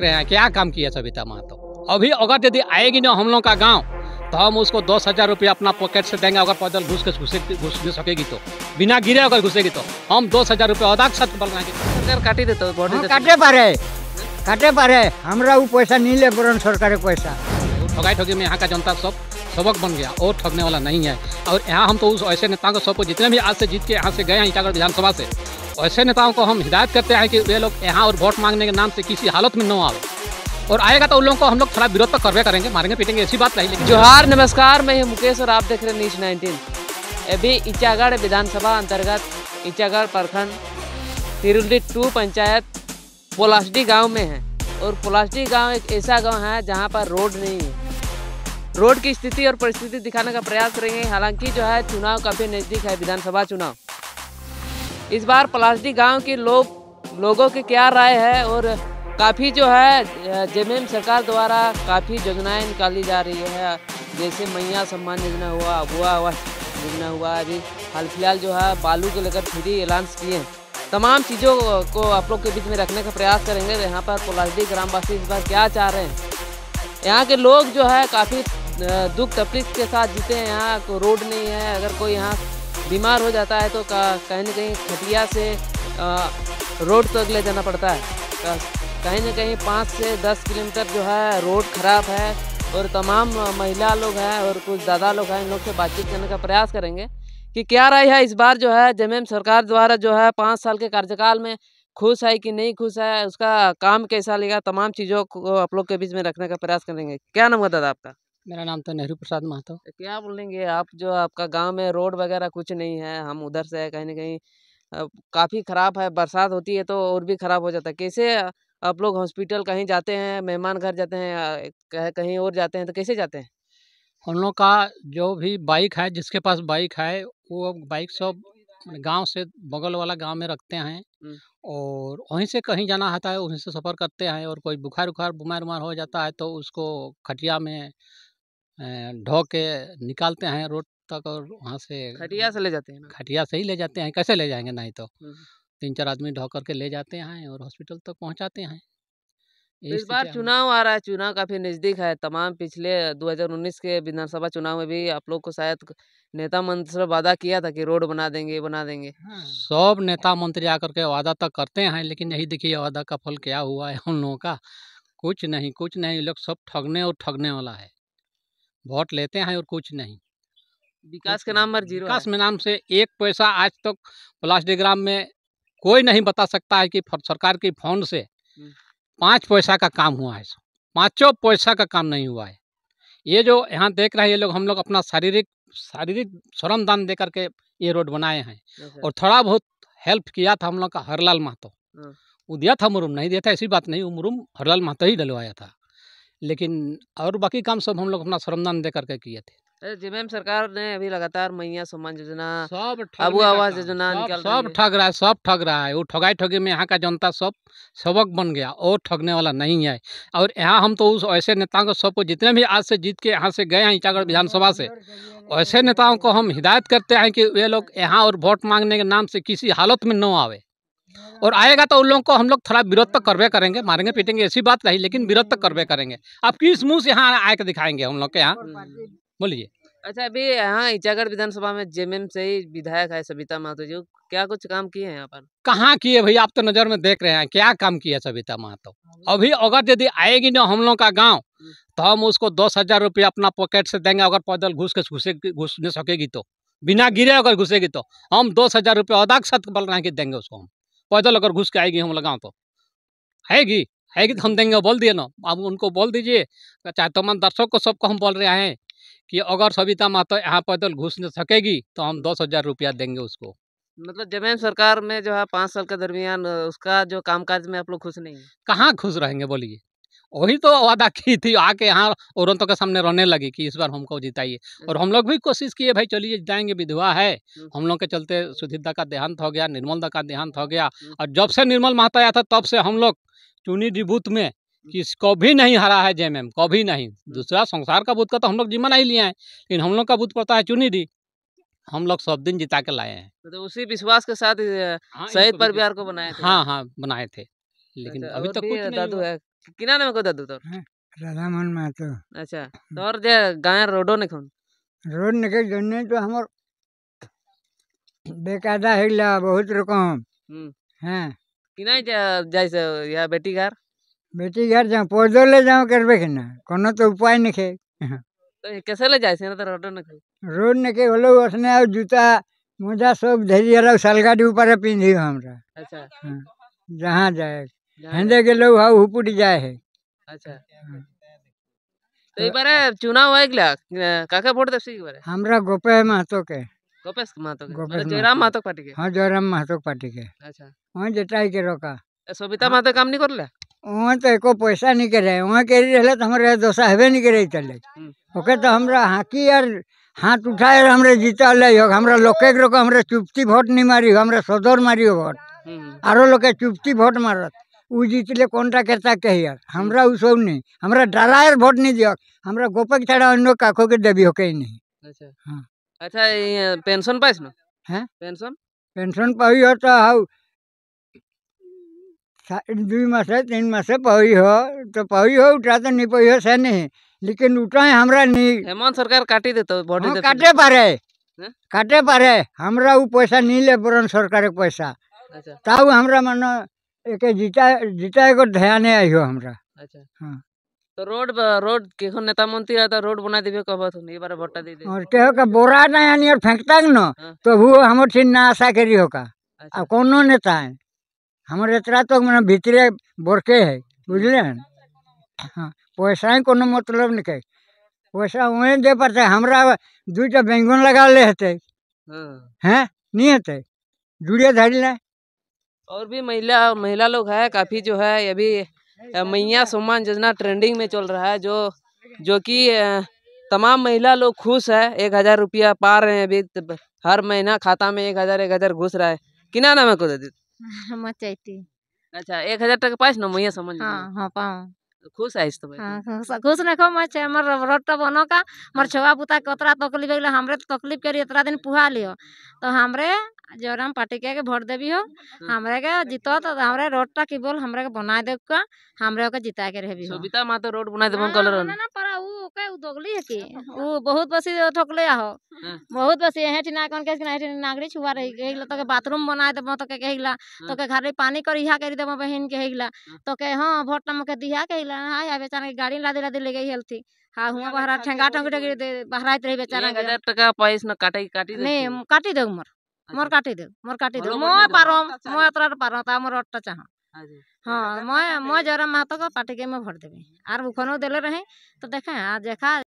रहे हैं क्या काम किया सविता महतो अभी अगर यदि आएगी ना हम लोग का गांव तो हम उसको दस हजार रुपया अपना पॉकेट से देंगे अगर पैदल घुस के घुसे घुस सकेगी तो बिना गिरे अगर घुसेगी तो हम दस हजार रुपया अदाक साथ तो, हाँ, काटे काटे पारे काटे पारे हमारा वो पैसा नहीं ले पड़ सरकार पैसा ठगाई ठगी में यहाँ का जनता सब सबक बन गया और ठगने वाला नहीं है और यहाँ हम तो उस ऐसे नेता को सबको जितने भी आज से जीत के यहाँ से गए हैं विधानसभा से ऐसे नेताओं को हम हिदायत करते हैं कि वे लोग यहाँ और वोट मांगने के नाम से किसी हालत में न आवे और आएगा तो उन लोगों को हम लोग थोड़ा विरोध तो करवे करेंगे मारेंगे पीटेंगे ऐसी बात नहीं जोहार नमस्कार मैं हूँ मुकेश और आप देख रहे हैं न्यूज नाइनटीन अभी इचागढ़ विधानसभा अंतर्गत इचागढ़ प्रखंड तिरुली टू पंचायत पोलास्टी गाँव में है और पोलास्टी गाँव एक ऐसा गाँव है जहाँ पर रोड नहीं है रोड की स्थिति और परिस्थिति दिखाने का प्रयास करेंगे हालांकि जो है चुनाव काफ़ी नज़दीक है विधानसभा चुनाव इस बार प्लास्टिक गांव के लोग लोगों की क्या राय है और काफ़ी जो है जेम सरकार द्वारा काफ़ी योजनाएं निकाली जा रही है जैसे मैया सम्मान योजना हुआ अबुआ हुआ योजना हुआ अभी हाल फिलहाल जो है बालू को लेकर फ्री अलाउंस किए हैं तमाम चीज़ों को आप लोग के बीच में रखने का प्रयास करेंगे तो यहाँ पर प्लास्टिक ग्रामवासी इस बार क्या चाह रहे हैं यहाँ के लोग जो है काफ़ी दुख तकलीफ के साथ जीते हैं यहाँ को रोड नहीं है अगर कोई यहाँ बीमार हो जाता है तो कहीं ना कहीं खटिया से रोड तक ले जाना पड़ता है कहीं ना कहीं पाँच से दस किलोमीटर जो है रोड ख़राब है और तमाम महिला लोग हैं और कुछ दादा लोग हैं इन लोग से बातचीत करने का प्रयास करेंगे कि क्या राय है इस बार जो है जेम सरकार द्वारा जो है पाँच साल के कार्यकाल में खुश है कि नहीं खुश है उसका काम कैसा लेगा तमाम चीज़ों को आप लोग के बीच में रखने का प्रयास करेंगे क्या नाम है दादा आपका मेरा नाम तो नेहरू प्रसाद महतो तो क्या बोलेंगे आप जो आपका गांव में रोड वगैरह कुछ नहीं है हम उधर से कहीं ना कहीं काफ़ी ख़राब है बरसात होती है तो और भी ख़राब हो जाता है कैसे आप लोग हॉस्पिटल कहीं जाते हैं मेहमान घर जाते हैं कहीं और जाते हैं तो कैसे जाते हैं हम लोग का जो भी बाइक है जिसके पास बाइक है वो बाइक सब गांव से बगल वाला गांव में रखते हैं हम्म। और वहीं से कहीं जाना होता है वहीं से सफ़र करते हैं और कोई बुखार उखार बीमार उमार हो जाता है तो उसको खटिया में ढो के निकालते हैं रोड तक और वहाँ से खटिया से ले जाते हैं खटिया से ही ले जाते हैं कैसे ले जाएंगे नहीं तो तीन चार आदमी ढो करके ले जाते हैं और हॉस्पिटल तक पहुँचाते हैं तो इस बार चुनाव आ रहा है चुनाव काफी नजदीक है तमाम पिछले 2019 के विधानसभा चुनाव में भी आप लोग को शायद नेता मंत्री से वादा किया था कि रोड बना देंगे बना देंगे हाँ, सब नेता मंत्री आकर के वादा तक करते हैं लेकिन यही देखिए वादा का फल क्या हुआ है उन लोगों का कुछ नहीं कुछ नहीं लोग सब ठगने और ठगने वाला है वोट लेते हैं और कुछ नहीं विकास के नाम पर जीरो विकास में नाम से एक पैसा आज तक तो प्लास्टिग्राम में कोई नहीं बता सकता है कि सरकार की फंड से हम्म। पाँच पैसा का काम हुआ है पाँचों पैसा का काम नहीं हुआ है ये जो यहाँ देख रहे हैं ये लोग हम लोग अपना शारीरिक शारीरिक श्रम दान दे करके ये रोड बनाए हैं अच्छा। और थोड़ा बहुत हेल्प किया था हम लोग का हरलाल महतो हाँ। वो दिया था मुरुम नहीं दिया था ऐसी बात नहीं वो मुरुम हरलाल महतो ही डलवाया था लेकिन और बाकी काम सब हम लोग अपना श्रमदान दे करके किए थे जी मैम सरकार ने अभी लगातार मैया सम्मान योजना सब अबू आवास योजना सब ठग रहा है सब ठग रहा है वो ठगाई ठगी में यहाँ का जनता सब सबक बन गया और ठगने वाला नहीं है और यहाँ हम तो उस ऐसे नेताओं को सबको जितने भी आज से जीत के यहाँ से गए हैं ईटागढ़ विधानसभा से ऐसे नेताओं को हम हिदायत करते हैं कि वे लोग यहाँ और वोट मांगने के नाम से किसी हालत में न आवे और आएगा तो उन लोगों को हम लोग थोड़ा विरोध तो करवे करेंगे मारेंगे पीटेंगे ऐसी बात नहीं लेकिन विरोध तो करवे करेंगे आप किस मुँह से यहाँ आए के दिखाएंगे हम लोग के यहाँ बोलिए अच्छा अभी यहाँ इचागढ़ विधानसभा में जेएमएम से ही विधायक है सविता महतो जी क्या कुछ काम किए हैं यहाँ पर कहाँ किए भाई आप तो नजर में देख रहे हैं क्या काम किया सविता महतो अभी अगर यदि आएगी ना हम लोग का गाँव तो हम उसको दस हजार रुपया अपना पॉकेट से देंगे अगर पैदल घुस के घुसे घुसने सकेगी तो बिना गिरे अगर घुसेगी तो हम दस हजार रुपये अदाक बल रहे देंगे उसको हम पैदल अगर घुस के आएगी हम लगाओ तो हैगी है तो हम देंगे बोल दिए ना आप उनको बोल दीजिए चाहे तमाम दर्शक को सबको हम बोल रहे हैं कि अगर सविता माता यहाँ पैदल घुस नहीं सकेगी तो हम दस हज़ार रुपया देंगे उसको मतलब जमेन सरकार में जो है पाँच साल के दरमियान उसका जो कामकाज में आप लोग खुश नहीं कहाँ खुश रहेंगे बोलिए वही तो वादा की थी आके यहाँ औरतों के सामने रोने लगी कि इस बार हमको जिताइए और हम लोग भी कोशिश किए भाई चलिए जाएंगे विधवा है हम लोग के चलते सुधीर दा का देहांत हो गया निर्मल दा का देहांत हो गया और जब से निर्मल महता आया था तब से हम लोग चुनी डी बूथ में किसको भी नहीं हरा है जे कभी नहीं दूसरा संसार का बूथ का तो हम लोग जिम्मा नहीं लिया है लेकिन हम लोग का बूथ पड़ता है चुनी डी हम लोग सब दिन जिता के लाए हैं तो, तो उसी विश्वास के साथ हाँ, शहीद परिवार को बनाए हाँ हाँ बनाए थे लेकिन अच्छा, अभी तक कुछ दादू है কি নাম কো দাদু अच्छा तोर हम्म। जे गाय তোর ने खन रोड ने के जने तो हमर बेकायदा বেকায়দা बहुत रकम हम हम्म। हां किना যাইছে ইয়া से या बेटी घर जा पौधो ले जाओ करबे के ना कोनो तो उपाय नहीं तो कैसे ले जाए ना तो रोड ने खन रोड ने के होलो उसने आ जूता मोजा सब धरी सालगाड़ी ऊपर पिंधी हमरा अच्छा हाँ, जहाँ जाए हेंदे के लोग हाउ हुपुट जाए है अच्छा हाँ। तो ये इबार चुनाव आए गला काका वोट देसी इबार हमरा गोपे महतो के गोपेश महतो के गोपेश मतलब जयराम महतो पार्टी के हां जयराम महतो पार्टी के अच्छा हां जटाई के रोका सविता हाँ। महतो काम नहीं करले वहाँ तो एको पैसा नहीं करे वहाँ के रहे तो हमरे दोसा हेबे नहीं करे चले हम्म। ओके तो हमरा हाकी यार हाथ उठाए हमरे जीता ले हो हमरा लोके लोग हमरे चुपती वोट नहीं मारी हमरे सदर मारी वोट हम्म। आरो लोग चुपती वोट मारत उ जीतले कौनटा करता कह यार हमरा उ सब नहीं हमरा डरा वोट नहीं दियो हमरा गोपा के छाड़ा अन्य काको के देवी हो कहीं नहीं अच्छा हाँ अच्छा ये पेंशन पाइस ना हैं पेंशन पेंशन पाई हो तो हाउ दुई मास तीन मास पाई हो तो पाई हो उठा तो नहीं पाई हो से नहीं लेकिन उठा है हमरा नहीं हेमंत सरकार काटी दे तो हाँ, बॉडी काटे पारे काटे पारे हमरा वो पैसा नहीं ले बरन सरकार पैसा अच्छा। ताऊ हमरा मानो एक जीता जीता एगो ध्यान आइयो हमरा अच्छा हां तो रोड रोड केहू नेता मंत्री रहता रोड बना देबे कहबो तो ई बार भट्टा दे दे और केहू का बोरा ना आनी और फेंकता न हाँ। तो वो हमर छिन ना आशा करी होका अच्छा। अब कोनो नेता है हमर एतरा तो मन भीतरे बोरके है बुझले हां पैसा कोनो मतलब नहीं के पैसा वहीं दे पड़ते हमरा दूटा बैंगन लगा ले हेतै हाँ। हैं नहीं हेतै जुड़िए धरि और भी महिला महिला लोग है काफ़ी जो है अभी मैया सम्मान योजना ट्रेंडिंग में चल रहा है जो जो कि तमाम महिला लोग खुश है एक हज़ार रुपया पा रहे हैं अभी हर महीना खाता में एक हज़ार एक हज़ार घुस रहा है कि ना नाम है को दीदी अच्छा एक हज़ार टका पाए ना मैया समझ हाँ, हाँ खुश है तो हाँ, खुश रखो मच हमर रोटा तो बनो का हमर हाँ। छोआ पुता के उतरा तकलीफ हमरे तो तकलीफ करी इतना दिन पुहा लियो तो हमरे जयराम पार्टी हाँ। के भोट देवी हो हमरे के तो हमरे रोड टा की बोल हमरे के बना दे का हमरे के जिता के रहबी हो सविता मा तो रोड बना देबो हाँ, कल रन ना पर उ ओके ऊ दोगली है की हाँ। उ बहुत बसी ठोकले आ हो बहुत बसी है ठिना कोन के ना नागरी छुवा रही के तो के बाथरूम बना देबो तो के कहिला तो के घर पानी कर इहा कर देबो बहन के हेगला तो के हां भोट ना के दिया कहिला हाय आ बेचारा के गाड़ी ला दे ला दे ले गई हेल्थी हाँ हुआ बहरा ठेंगा ठंग बहराइत रही बेचारा 1000 टका पैसा न काटे काटी नहीं काटी दे उमर ମୋର କାଟିଦେ ମୋର କାଟିଦେ ମୋ ପାର ମୋ ଏତରାଟ ପାର ତା ମୋର ଅଟଟା ଚାହ ହଁ ମୋ ମୋ ଜୟରାମ ମାହାତକ ପାଟିକେ ମୁଁ ଭୋଟ ଦେବି ଆର ଭୁଖନ ଦେଲେ ରହେ ତ ଦେଖେ ଦେଖା